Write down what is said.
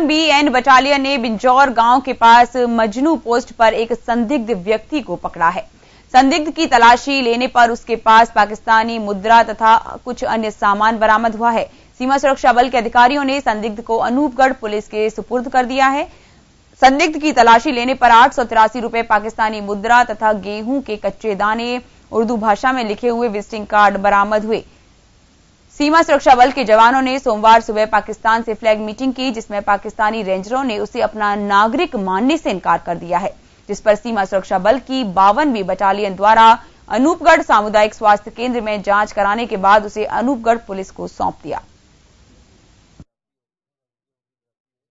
तिरपन B N battalion ने बिंजौर गांव के पास मजनू पोस्ट पर एक संदिग्ध व्यक्ति को पकड़ा है संदिग्ध की तलाशी लेने पर उसके पास पाकिस्तानी मुद्रा तथा कुछ अन्य सामान बरामद हुआ है सीमा सुरक्षा बल के अधिकारियों ने संदिग्ध को अनूपगढ़ पुलिस के सुपुर्द कर दिया है संदिग्ध की तलाशी लेने पर आठ सौ तिरासी रूपये पाकिस्तानी मुद्रा तथा गेहूं के कच्चे दाने उर्दू भाषा में लिखे हुए विजिटिंग कार्ड बरामद हुए सीमा सुरक्षा बल के जवानों ने सोमवार सुबह पाकिस्तान से फ्लैग मीटिंग की जिसमें पाकिस्तानी रेंजरों ने उसे अपना नागरिक मानने से इनकार कर दिया है जिस पर सीमा सुरक्षा बल की बावनवीं बटालियन द्वारा अनूपगढ़ सामुदायिक स्वास्थ्य केंद्र में जांच कराने के बाद उसे अनूपगढ़ पुलिस को सौंप दिया